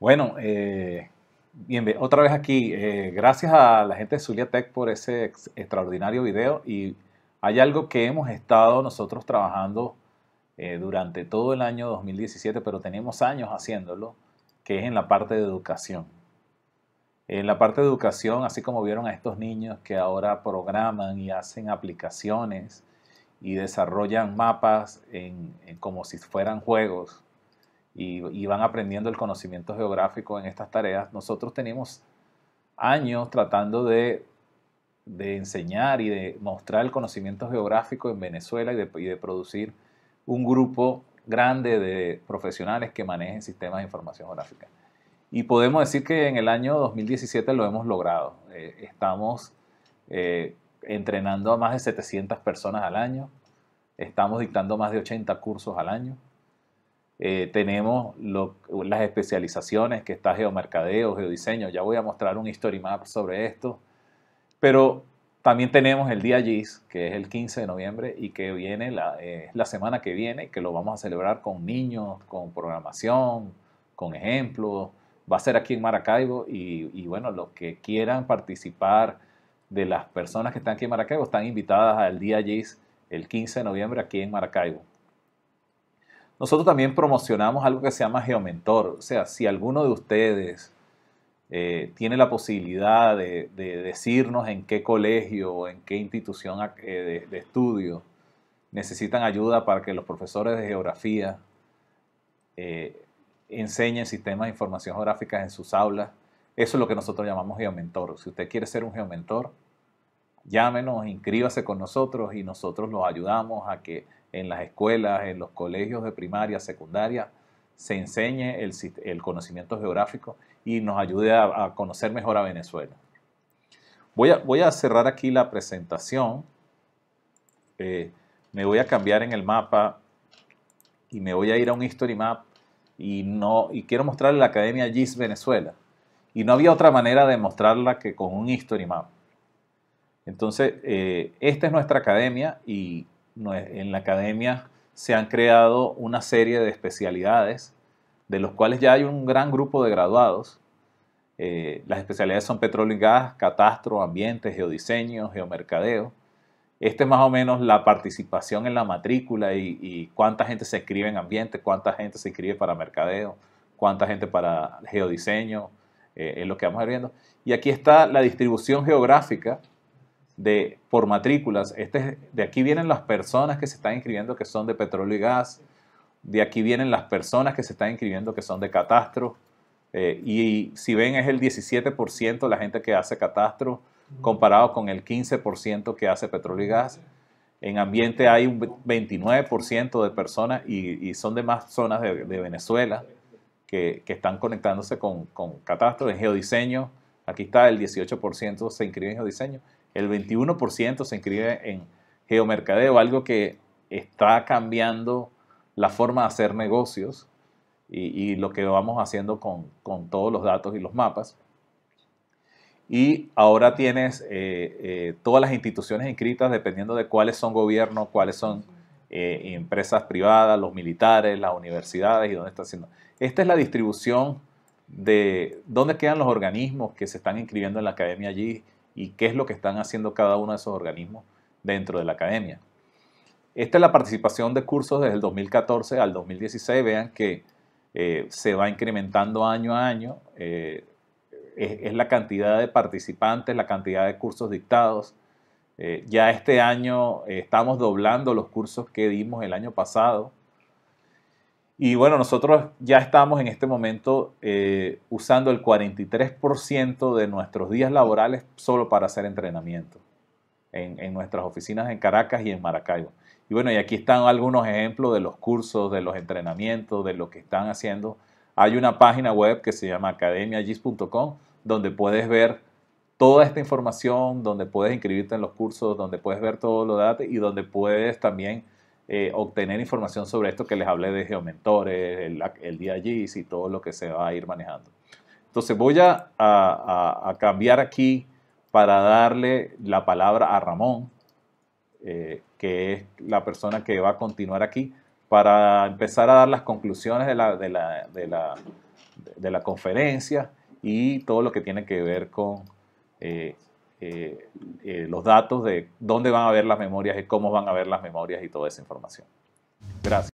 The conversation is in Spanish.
Bueno, eh, bien, otra vez aquí. Eh, gracias a la gente de Zulia Tech por ese extraordinario video. Y hay algo que hemos estado nosotros trabajando eh, durante todo el año 2017, pero tenemos años haciéndolo, que es en la parte de educación. En la parte de educación, así como vieron a estos niños que ahora programan y hacen aplicaciones y desarrollan mapas en como si fueran juegos, y, van aprendiendo el conocimiento geográfico en estas tareas, nosotros tenemos años tratando de, de, enseñar y de mostrar el conocimiento geográfico en Venezuela y de, de producir un grupo grande de profesionales que manejen sistemas de información geográfica. Y podemos decir que en el año 2017 lo hemos logrado. Eh, estamos eh, entrenando a más de 700 personas al año, estamos dictando más de 80 cursos al año eh, tenemos las especializaciones que está geomercadeo, geodiseño. Ya voy a mostrar un story map sobre esto. Pero también tenemos el día GIS, que es el 15 de noviembre y que viene la, eh, la semana que viene, que lo vamos a celebrar con niños, con programación, con ejemplos. Va a ser aquí en Maracaibo y, y bueno, los que quieran participar de las personas que están aquí en Maracaibo están invitadas al día GIS el 15 de noviembre aquí en Maracaibo. Nosotros también promocionamos algo que se llama Geomentor. O sea, si alguno de ustedes eh, tiene la posibilidad de, decirnos en qué colegio o en qué institución eh, de, estudio necesitan ayuda para que los profesores de geografía eh, enseñen sistemas de información geográfica en sus aulas. Eso es lo que nosotros llamamos geomentor. Si usted quiere ser un geomentor, llámenos, inscríbase con nosotros y nosotros los ayudamos a que en las escuelas, en los colegios de primaria, secundaria, se enseñe el, conocimiento geográfico y nos ayude a, conocer mejor a Venezuela. Voy a, voy a cerrar aquí la presentación. Eh, me voy a cambiar en el mapa y me voy a ir a un History Map y, no, y quiero mostrarle la Academia GIS Venezuela. Y no había otra manera de mostrarla que con un History Map. Entonces, eh, esta es nuestra academia y en la academia se han creado una serie de especialidades, de los cuales ya hay un gran grupo de graduados. Eh, las especialidades son petróleo y gas, catastro, ambiente, geodiseño, geomercadeo. Este es más o menos la participación en la matrícula y, cuánta gente se escribe en ambiente, cuánta gente se escribe para mercadeo, cuánta gente para geodiseño, eh, es lo que vamos a viendo. Y aquí está la distribución geográfica de, por matrículas. Este de aquí vienen las personas que se están inscribiendo que son de petróleo y gas. De aquí vienen las personas que se están inscribiendo que son de catastro. Eh, y si ven es el 17% la gente que hace catastro comparado con el 15% que hace petróleo y gas. En ambiente hay un 29% de personas y, son de más zonas de, Venezuela que, están conectándose con, con catastro. En geodiseño, aquí está el 18% se inscribe en geodiseño el 21% se inscribe en geomercadeo, algo que está cambiando la forma de hacer negocios y, lo que vamos haciendo con, todos los datos y los mapas. Y ahora tienes eh, eh, todas las instituciones inscritas dependiendo de cuáles son gobiernos, cuáles son eh, empresas privadas, los militares, las universidades y dónde está haciendo. Esta es la distribución de dónde quedan los organismos que se están inscribiendo en la academia allí, y qué es lo que están haciendo cada uno de esos organismos dentro de la academia. Esta es la participación de cursos desde el 2014 al 2016. Vean que eh, se va incrementando año a año. Eh, es, la cantidad de participantes, la cantidad de cursos dictados. Eh, ya este año estamos doblando los cursos que dimos el año pasado. Y bueno, nosotros ya estamos en este momento eh, usando el 43% de nuestros días laborales solo para hacer entrenamiento en, nuestras oficinas en Caracas y en Maracaibo. Y bueno, y aquí están algunos ejemplos de los cursos, de los entrenamientos, de lo que están haciendo. Hay una página web que se llama academiagis.com donde puedes ver toda esta información, donde puedes inscribirte en los cursos, donde puedes ver todo lo datos, y donde puedes también eh, obtener información sobre esto que les hablé de geomentores, el, el DIGs y todo lo que se va a ir manejando. Entonces voy a, cambiar aquí para darle la palabra a Ramón, eh, que es la persona que va a continuar aquí, para empezar a dar las conclusiones de la, de la, de la, conferencia y todo lo que tiene que ver con eh, eh, los datos de dónde van a ver las memorias y cómo van a ver las memorias y toda esa información. Gracias.